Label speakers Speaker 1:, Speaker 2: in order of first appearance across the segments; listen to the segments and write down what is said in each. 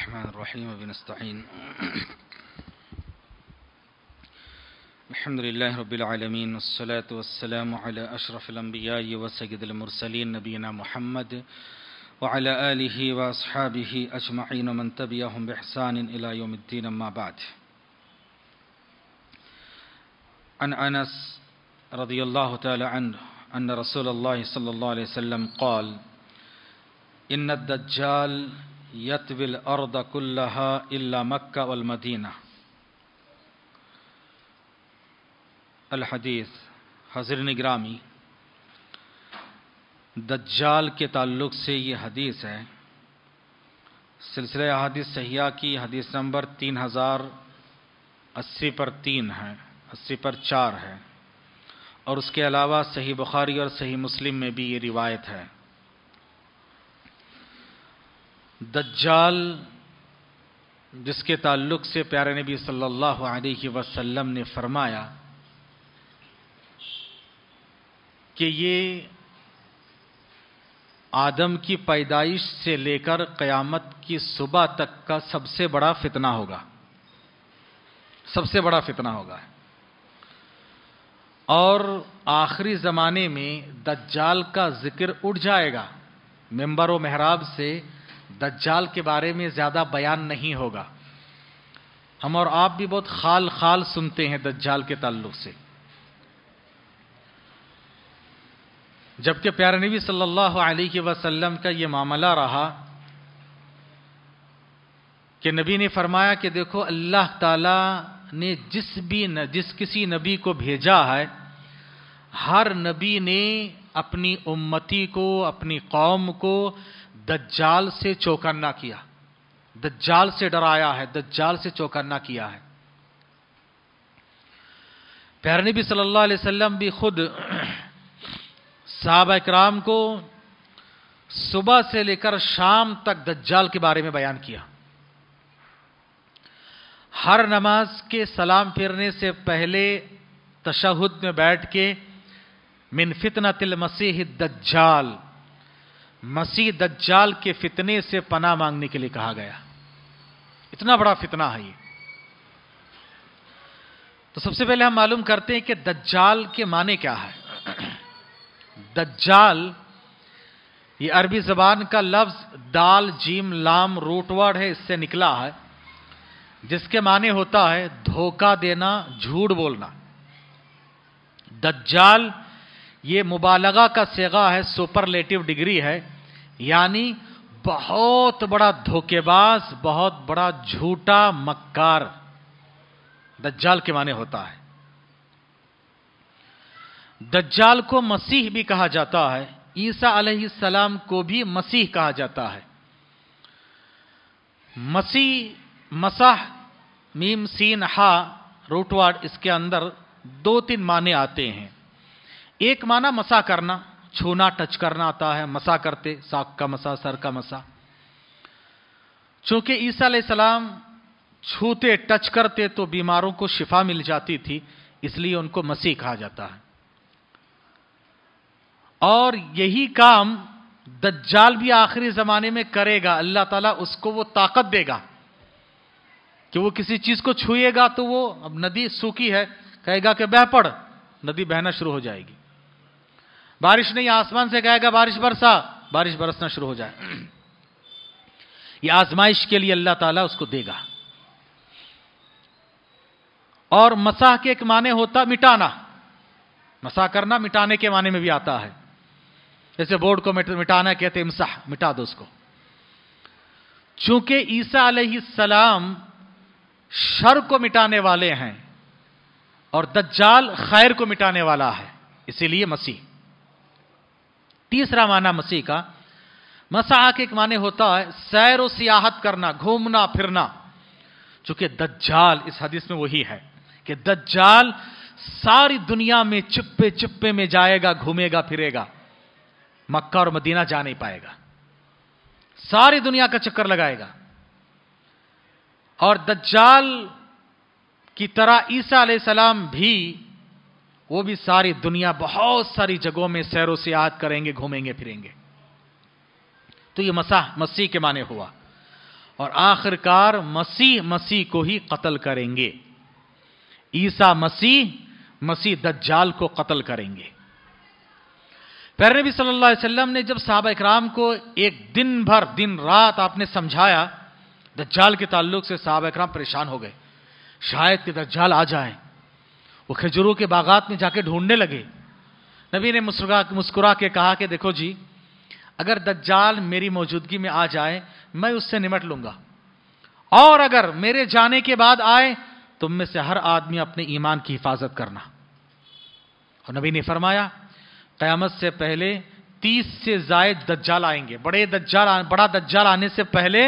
Speaker 1: الرحمن الرحيم بنستعين الحمد لله رب العالمين والصلاة والسلام على أشرف الأنبياء وسيد المرسلين نبينا محمد وعلى آله وأصحابه أجمعين ومن تبعهم بإحسان إلى يوم الدين ما بعد عن أنس رضي الله تعالى عنه أن رسول الله صلى الله عليه وسلم قال إن الدجال यतविल अर्द कुल्लहा इल्ला मक्का वल मदीना अल हदीस हजर निगरामी दज्जाल के ताल्लुक से ये हदीस है सिलसिले अहादीस सहिया की हदीस नंबर तीन हज़ार अस्सी पर तीन है अस्सी पर चार है और उसके अलावा सही बुखारी और सही मुस्लिम में भी ये रिवायत है दज्जाल जिसके ताल्लुक से प्यारे नबी सल्लल्लाहु अलैहि वसल्लम ने फरमाया कि ये आदम की पैदाइश से लेकर क़यामत की सुबह तक का सबसे बड़ा फितना होगा सबसे बड़ा फितना होगा और आखिरी ज़माने में दज्जाल का ज़िक्र उठ जाएगा मेंबर व महराब से दज्जाल के बारे में ज़्यादा बयान नहीं होगा हम और आप भी बहुत खाल खाल सुनते हैं दज्जाल के ताल्लुक से जबकि प्यारे नबी सल्लल्लाहु अलैहि वसल्लम का यह मामला रहा कि नबी ने फरमाया कि देखो अल्लाह ताला ने जिस भी न, जिस किसी नबी को भेजा है हर नबी ने अपनी उम्मती को अपनी कौम को दज्जाल से चौकन्ना किया दज्जाल से डराया है दज्जाल से चौकन्ना किया है प्यार नबी सल्लल्लाहु अलैहि वसल्लम भी खुद साहब कराम को सुबह से लेकर शाम तक दज्जाल के बारे में बयान किया हर नमाज के सलाम फिरने से पहले तशहद में बैठ के मिनफित तिल मसीह दज्जाल मसीह दज्जाल के फितने से पना मांगने के लिए कहा गया इतना बड़ा फितना है ये तो सबसे पहले हम मालूम करते हैं कि दज्जाल के माने क्या है दज्जाल ये अरबी जबान का लफ्ज दाल जीम लाम रूटवर्ड है इससे निकला है जिसके माने होता है धोखा देना झूठ बोलना दज्जाल ये मुबालगा का सेगा है सुपरलेटिव डिग्री है यानी बहुत बड़ा धोखेबाज बहुत बड़ा झूठा मक्कार दज्जाल के माने होता है दज्जाल को मसीह भी कहा जाता है ईसा सलाम को भी मसीह कहा जाता है मसीह मसाह मीम सीन हा रोटवाड इसके अंदर दो तीन माने आते हैं एक माना मसा करना छूना टच करना आता है मसा करते साक का मसा सर का मसा चूंकि ईसा सलाम छूते टच करते तो बीमारों को शिफा मिल जाती थी इसलिए उनको मसीह कहा जाता है और यही काम दज्जाल भी आखिरी जमाने में करेगा अल्लाह ताला उसको वो ताकत देगा कि वो किसी चीज को छुएगा तो वो अब नदी सूखी है कहेगा कि बह पड़ नदी बहना शुरू हो जाएगी बारिश नहीं आसमान से कहेगा बारिश बरसा बारिश बरसना शुरू हो जाए ये आजमाइश के लिए अल्लाह ताला उसको देगा और मसाह के एक माने होता मिटाना मसाह करना मिटाने के माने में भी आता है जैसे बोर्ड को मिटाना कहते हैं मसाह मिटा दो उसको चूंकि ईसा सलाम शर को मिटाने वाले हैं और दज्जाल खैर को मिटाने वाला है इसीलिए मसीह तीसरा माना मसीह का मसाह के माने होता है सैर सियाहत करना घूमना फिरना चूंकि दज्जाल इस हदीस में वही है कि दज्जाल सारी दुनिया में चुप्पे चुप्पे में जाएगा घूमेगा फिरेगा मक्का और मदीना जा नहीं पाएगा सारी दुनिया का चक्कर लगाएगा और दज्जाल की तरह ईसा सलाम भी वो भी सारी दुनिया बहुत सारी जगहों में सैरों से याद करेंगे घूमेंगे फिरेंगे तो ये मसाह मसीह के माने हुआ और आखिरकार मसीह मसीह को ही कत्ल करेंगे ईसा मसीह मसीह दज्जाल को कत्ल करेंगे पैर नबी सल्लल्लाहु अलैहि वसल्लम ने जब साहब इकराम को एक दिन भर दिन रात आपने समझाया दज्जाल के ताल्लुक से साहब इकराम परेशान हो गए शायद कि दज्जाल आ जाए वो खजूरों के बागात में जाके ढूंढने लगे नबी ने मुस्कुरा मुस्कुरा के कहा कि देखो जी अगर दज्जाल मेरी मौजूदगी में आ जाए मैं उससे निमट लूंगा और अगर मेरे जाने के बाद आए तुम तो में से हर आदमी अपने ईमान की हिफाजत करना और नबी ने फरमाया क़यामत से पहले तीस से जायद दज्जाल आएंगे बड़े दज्जाल बड़ा दज्जाल आने से पहले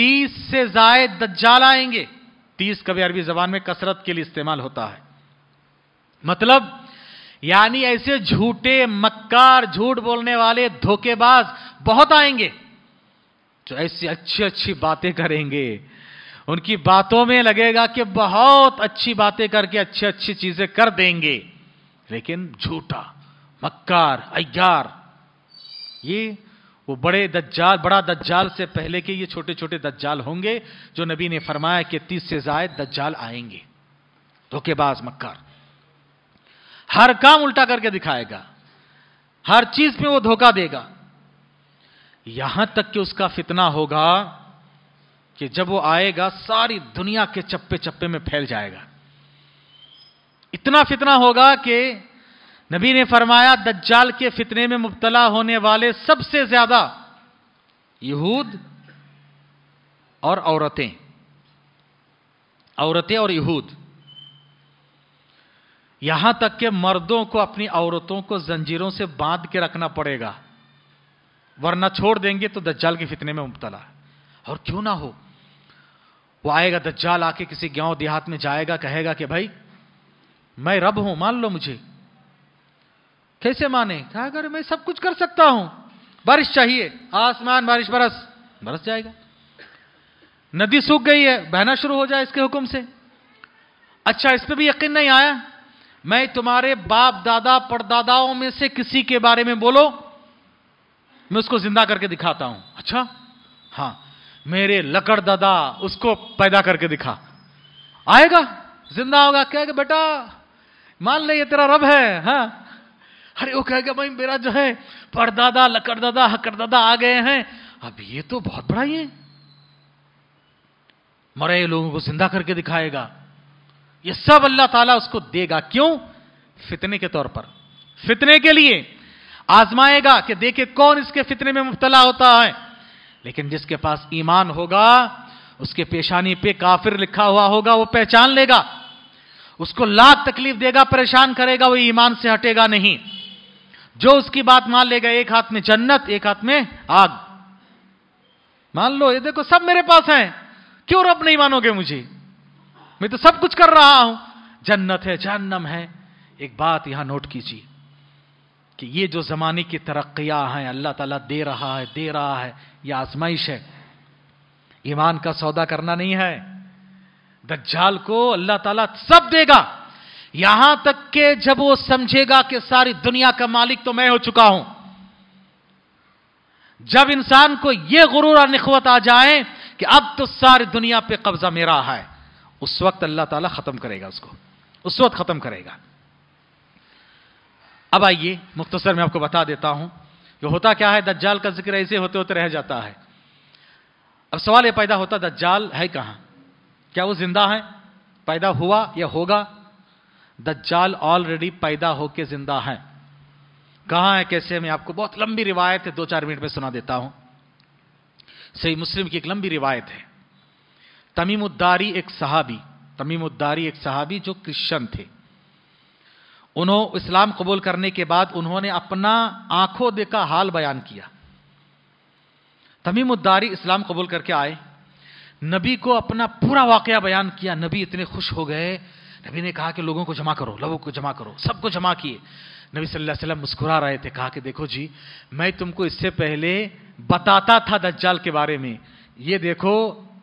Speaker 1: तीस से जायद दज्जाल आएंगे तीस कभी अरबी जबान में कसरत के लिए इस्तेमाल होता है मतलब यानी ऐसे झूठे मक्कार झूठ बोलने वाले धोखेबाज बहुत आएंगे जो ऐसी अच्छी अच्छी बातें करेंगे उनकी बातों में लगेगा कि बहुत अच्छी बातें करके अच्छी अच्छी चीजें कर देंगे लेकिन झूठा मक्कार अयार ये वो बड़े दज्जाल बड़ा दज्जाल से पहले के ये छोटे छोटे दज्जाल होंगे जो नबी ने फरमाया कि तीस से जायद दज्जाल आएंगे धोखेबाज मक्कार हर काम उल्टा करके दिखाएगा हर चीज पे वो धोखा देगा यहां तक कि उसका फितना होगा कि जब वो आएगा सारी दुनिया के चप्पे चप्पे में फैल जाएगा इतना फितना होगा कि नबी ने फरमाया दज्जाल के फितने में मुबतला होने वाले सबसे ज्यादा यहूद और औरतें औरतें और यहूद यहां तक के मर्दों को अपनी औरतों को जंजीरों से बांध के रखना पड़ेगा वरना छोड़ देंगे तो दज्जाल के फितने में मुबतला और क्यों ना हो वो आएगा दज्जाल आके किसी गांव देहात में जाएगा कहेगा कि भाई मैं रब हूं मान लो मुझे कैसे माने कहा अगर मैं सब कुछ कर सकता हूं बारिश चाहिए आसमान बारिश बरस बरस जाएगा नदी सूख गई है बहना शुरू हो जाए इसके हुक्म से अच्छा इस पर भी यकीन नहीं आया मैं तुम्हारे बाप दादा परदादाओं में से किसी के बारे में बोलो मैं उसको जिंदा करके दिखाता हूं अच्छा हाँ मेरे लकड़ दादा उसको पैदा करके दिखा आएगा जिंदा होगा कहेगा बेटा मान ले ये तेरा रब है हाँ अरे वो कहेगा भाई मेरा जो है परदादा लकड़ दादा हकड़ दादा आ गए हैं अब ये तो बहुत बड़ा ये मरे लोगों को जिंदा करके दिखाएगा ये सब अल्लाह ताला उसको देगा क्यों फितने के तौर पर फितने के लिए आजमाएगा कि देखे कौन इसके फितने में मुबतला होता है लेकिन जिसके पास ईमान होगा उसके पेशानी पे काफिर लिखा हुआ होगा वो पहचान लेगा उसको लाख तकलीफ देगा परेशान करेगा वो ईमान से हटेगा नहीं जो उसकी बात मान लेगा एक हाथ में जन्नत एक हाथ में आग मान लो ये देखो सब मेरे पास हैं क्यों रब नहीं मानोगे मुझे मैं तो सब कुछ कर रहा हूं जन्नत है जहन्नम है एक बात यहां नोट कीजिए कि ये जो ज़माने की तरक्या हैं अल्लाह ताला दे रहा है दे रहा है यह आजमाइश है ईमान का सौदा करना नहीं है दज्जाल को अल्लाह ताला सब देगा यहां तक के जब वो समझेगा कि सारी दुनिया का मालिक तो मैं हो चुका हूं जब इंसान को यह गुरूर और निखवत आ जाए कि अब तो सारी दुनिया पे कब्जा मेरा है उस वक्त अल्लाह ताला खत्म करेगा उसको उस वक्त खत्म करेगा अब आइए मुख्तसर मैं आपको बता देता हूं कि होता क्या है दज्जाल का जिक्र ऐसे होते होते रह जाता है अब सवाल यह पैदा होता दज्जाल है कहां क्या वो जिंदा है पैदा हुआ या होगा दज्जाल ऑलरेडी पैदा होके जिंदा है कहां है कैसे मैं आपको बहुत लंबी रिवायत है दो चार मिनट में सुना देता हूं सही मुस्लिम की एक लंबी रिवायत है तमीमुद्दारी एक सहाबी तमीमुद्दारी एक सहाबी जो क्रिश्चन थे उन्होंने इस्लाम कबूल करने के बाद उन्होंने अपना आंखों देखा हाल बयान किया तमीमुद्दारी इस्लाम कबूल करके आए नबी को अपना पूरा वाकया बयान किया नबी इतने खुश हो गए नबी ने कहा कि लोगों को जमा करो लोगों को जमा करो सबको जमा किए नबी सल्लल्लाहु अलैहि वसल्लम मुस्कुरा रहे थे कहा कि देखो जी मैं तुमको इससे पहले बताता था दज्जाल के बारे में ये देखो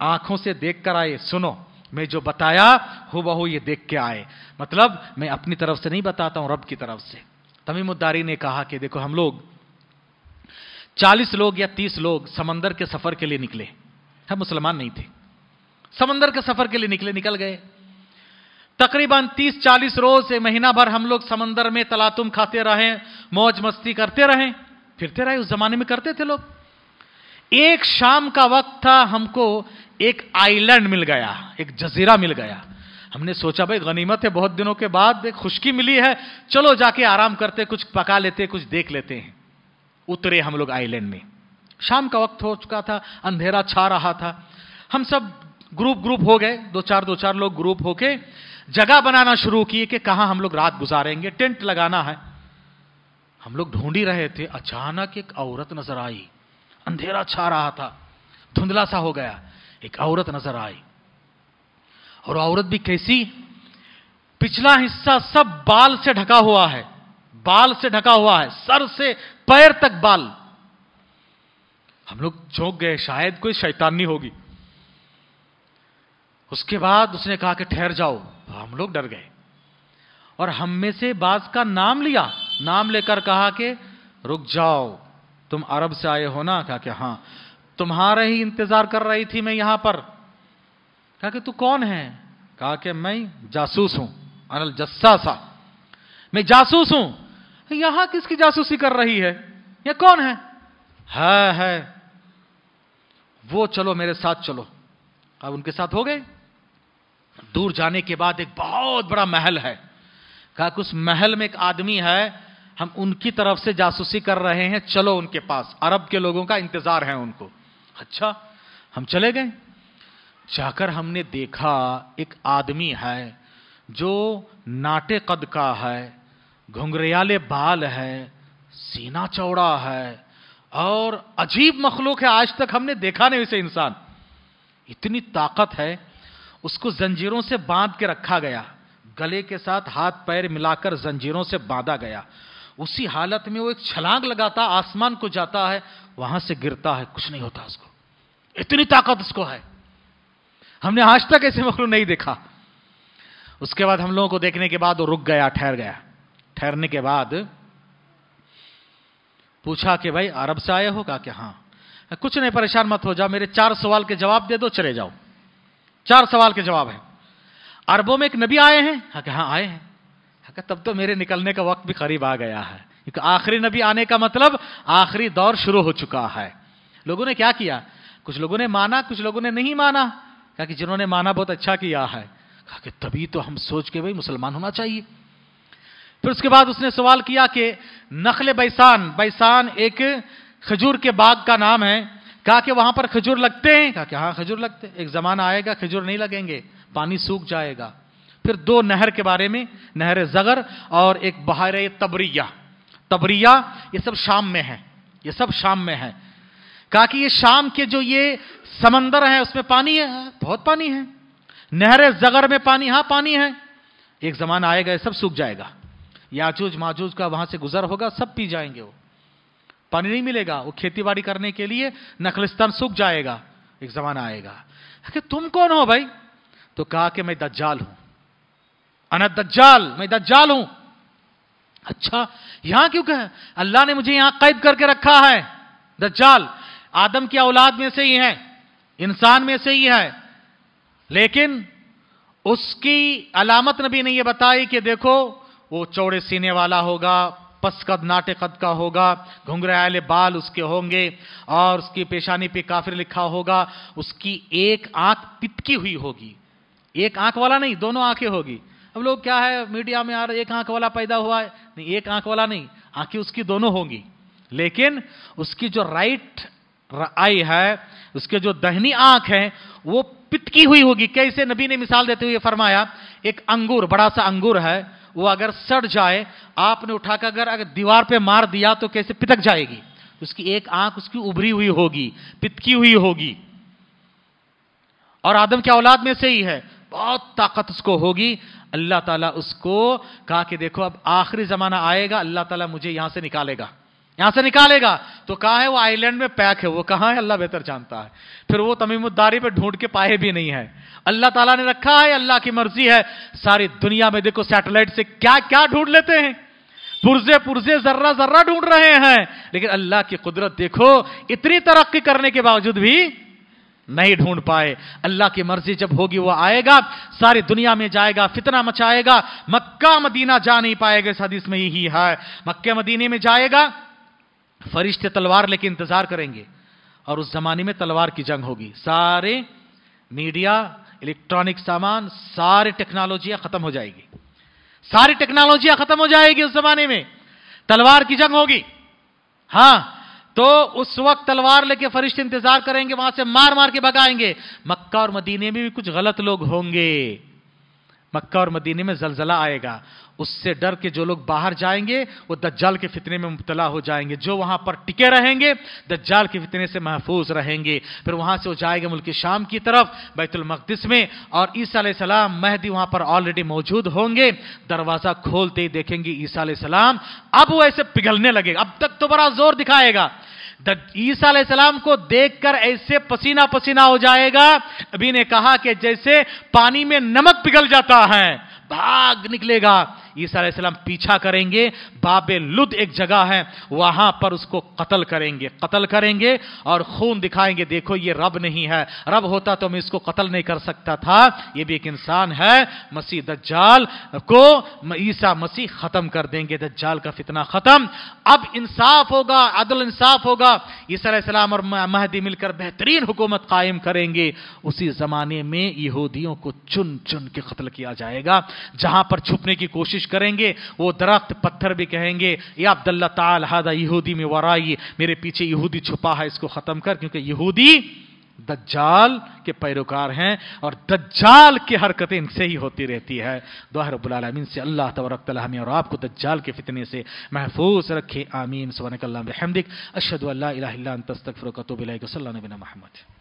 Speaker 1: आंखों से देख कर आए सुनो मैं जो बताया हो बहु ये देख के आए मतलब मैं अपनी तरफ से नहीं बताता हूं रब की तरफ से तमीमुद्दारी ने कहा कि देखो हम लोग चालीस लोग या तीस लोग समंदर के सफर के लिए निकले हम मुसलमान नहीं थे समंदर के सफर के लिए निकले निकल गए तकरीबन 30-40 रोज से महीना भर हम लोग समंदर में तलातुम खाते रहे मौज मस्ती करते रहे फिरते रहे उस जमाने में करते थे लोग एक शाम का वक्त था हमको एक आइलैंड मिल गया एक जजीरा मिल गया हमने सोचा भाई गनीमत है बहुत दिनों के बाद एक खुशकी मिली है चलो जाके आराम करते कुछ पका लेते कुछ देख लेते हैं उतरे हम लोग आइलैंड में शाम का वक्त हो चुका था अंधेरा छा रहा था हम सब ग्रुप ग्रुप हो गए दो चार दो चार लोग ग्रुप होके जगह बनाना शुरू किए कि कहाँ हम लोग रात गुजारेंगे टेंट लगाना है हम लोग ढूंढी रहे थे अचानक एक औरत नजर आई अंधेरा छा रहा था धुंधला सा हो गया एक औरत नजर आई और औरत भी कैसी पिछला हिस्सा सब बाल से ढका हुआ है बाल से ढका हुआ है सर से पैर तक बाल हम लोग चौंक गए शायद कोई शैतानी होगी उसके बाद उसने कहा कि ठहर जाओ हम लोग डर गए और हम में से बाज का नाम लिया नाम लेकर कहा कि रुक जाओ तुम अरब से आए हो ना कहा कि हां तुम्हारा ही इंतजार कर रही थी मैं यहां पर कहा कि तू कौन है कहा कि मैं जासूस हूं अनल सा मैं जासूस हूं यहां किसकी जासूसी कर रही है यह कौन है है है वो चलो मेरे साथ चलो अब उनके साथ हो गए दूर जाने के बाद एक बहुत बड़ा महल है कहा कि उस महल में एक आदमी है हम उनकी तरफ से जासूसी कर रहे हैं चलो उनके पास अरब के लोगों का इंतजार है उनको अच्छा हम चले गए जाकर हमने देखा एक आदमी है जो नाटे कद का है घुंघरियाले बाल है सीना चौड़ा है और अजीब मखलूक है आज तक हमने देखा नहीं उसे इंसान इतनी ताकत है उसको जंजीरों से बांध के रखा गया गले के साथ हाथ पैर मिलाकर जंजीरों से बांधा गया उसी हालत में वो एक छलांग लगाता आसमान को जाता है वहां से गिरता है कुछ नहीं होता उसको इतनी ताकत उसको है हमने आज तक ऐसे मखलू नहीं देखा उसके बाद हम लोगों को देखने के बाद वो रुक गया ठहर गया ठहरने के बाद पूछा कि भाई अरब से आए हो क्या हाँ कुछ नहीं परेशान मत हो जाओ मेरे चार सवाल के जवाब दे दो चले जाओ चार सवाल के जवाब है अरबों में एक नबी आए हैं हाँ हाँ आए हैं हाँ तब तो मेरे निकलने का वक्त भी करीब आ गया है आखिरी नबी आने का मतलब आखिरी दौर शुरू हो चुका है लोगों ने क्या किया कुछ लोगों ने माना कुछ लोगों ने नहीं माना कहा कि जिन्होंने माना बहुत अच्छा किया है कहा कि तभी तो हम सोच के भाई मुसलमान होना चाहिए फिर उसके बाद उसने सवाल किया कि नखले बैसान बैसान एक खजूर के बाग का नाम है कहा कि वहां पर खजूर लगते हैं कहा कि हाँ खजूर लगते हैं एक जमाना आएगा खजूर नहीं लगेंगे पानी सूख जाएगा फिर दो नहर के बारे में नहर जगर और एक बाहर तबरिया तबरिया ये सब शाम में है ये सब शाम में है कहा कि ये शाम के जो ये समंदर है उसमें पानी है हाँ, बहुत पानी है नहरे जगर में पानी हाँ पानी है एक जमाना आएगा सब सूख जाएगा याचूज माजूज का वहां से गुजर होगा सब पी जाएंगे वो पानी नहीं मिलेगा वो खेतीबाड़ी करने के लिए नखलिस्तान सूख जाएगा एक जमाना आएगा कि तुम कौन हो भाई तो कहा कि मैं दज्जाल हूं अन दज्जाल मैं दज्जाल हूं अच्छा यहां क्यों कहे अल्लाह ने मुझे यहां कैद करके रखा है दज्जाल आदम की औलाद में से ही है इंसान में से ही है लेकिन उसकी अलामत नबी ने यह बताई कि देखो वो चौड़े सीने वाला होगा पसकद नाटे कद का होगा घुंघराले बाल उसके होंगे और उसकी पेशानी पे काफिर लिखा होगा उसकी एक आंख पितकी हुई होगी एक आंख वाला नहीं दोनों आंखें होगी अब लोग क्या है मीडिया में यार एक आंख वाला पैदा हुआ है नहीं एक आंख वाला नहीं आंखें उसकी दोनों होंगी लेकिन उसकी जो राइट आई है उसके जो दहनी आंख है वो पितकी हुई होगी कैसे नबी ने मिसाल देते हुए फरमाया एक अंगूर बड़ा सा अंगूर है वो अगर सड़ जाए आपने उठाकर अगर अगर दीवार पे मार दिया तो कैसे पितक जाएगी उसकी एक आंख उसकी उभरी हुई होगी पितकी हुई होगी और आदम के औलाद में से ही है बहुत ताकत उसको होगी अल्लाह ताला उसको कहा कि देखो अब आखिरी जमाना आएगा अल्लाह ताला मुझे यहां से निकालेगा यहां से निकालेगा तो कहा है वो आइलैंड में पैक है वो कहाँ है अल्लाह बेहतर जानता है फिर वो तमीमुद्दारी पे ढूंढ के पाए भी नहीं है अल्लाह ताला ने रखा है अल्लाह की मर्जी है सारी दुनिया में देखो सैटेलाइट से क्या क्या ढूंढ लेते हैं पुरजे पुरजे जर्रा जर्रा ढूंढ रहे हैं लेकिन अल्लाह की कुदरत देखो इतनी तरक्की करने के बावजूद भी नहीं ढूंढ पाए अल्लाह की मर्जी जब होगी वो आएगा सारी दुनिया में जाएगा फितना मचाएगा मक्का मदीना जा नहीं पाएगा इस हदीस में यही है मक्के मदीने में जाएगा फरिश्ते तलवार लेके इंतजार करेंगे और उस जमाने में तलवार की जंग होगी सारे मीडिया इलेक्ट्रॉनिक सामान सारे टेक्नोलॉजियां खत्म हो जाएगी सारी टेक्नोलॉजियां खत्म हो जाएगी उस जमाने में तलवार की जंग होगी हां तो उस वक्त तलवार लेके फरिश्ते इंतजार करेंगे वहां से मार मार के भगाएंगे मक्का और मदीने में भी कुछ गलत लोग होंगे मक्का और मदीने में जलजला आएगा उससे डर के जो लोग बाहर जाएंगे वो दज्जाल के फितने में मुबतला हो जाएंगे जो वहां पर टिके रहेंगे दज्जाल के फितने से महफूज रहेंगे फिर वहां से वो जाएंगे मुल्क शाम की तरफ बैतुलमकदस में और ईसा सलाम महदी वहां पर ऑलरेडी मौजूद होंगे दरवाजा खोलते ही देखेंगे ईसा सलाम अब वो ऐसे पिघलने लगे अब तक तो बड़ा जोर दिखाएगा ईसा सलाम को देखकर ऐसे पसीना पसीना हो जाएगा अभी ने कहा कि जैसे पानी में नमक पिघल जाता है भाग निकलेगा ईसा आसमाम पीछा करेंगे बाबे लुद एक जगह है वहां पर उसको कत्ल करेंगे कत्ल करेंगे और खून दिखाएंगे देखो ये रब नहीं है रब होता तो मैं इसको कत्ल नहीं कर सकता था ये भी एक इंसान है मसीह दज्जाल को ईसा मसीह खत्म कर देंगे दज्जाल का फितना खत्म अब इंसाफ होगा अदल इंसाफ होगा ईसा आसमाम और महदी मिलकर बेहतरीन हुकूमत कायम करेंगे उसी जमाने में यहूदियों को चुन चुन के कत्ल किया जाएगा जहां पर छुपने की कोशिश कोशिश करेंगे वो दरख्त पत्थर भी कहेंगे या अब्दुल्ला ताल हादा यहूदी में वराई मेरे पीछे यहूदी छुपा है इसको ख़त्म कर क्योंकि यहूदी दज्जाल के पैरोकार हैं और दज्जाल की हरकतें इनसे ही होती रहती है दोहर रबालमीन से अल्लाह तबरक हमें और आपको दज्जाल के फितने से महफूज रखे आमीन सवन अल्लाह हमदिक अशद अल्लाह तस्तफ़र कतुबिल्ला महमद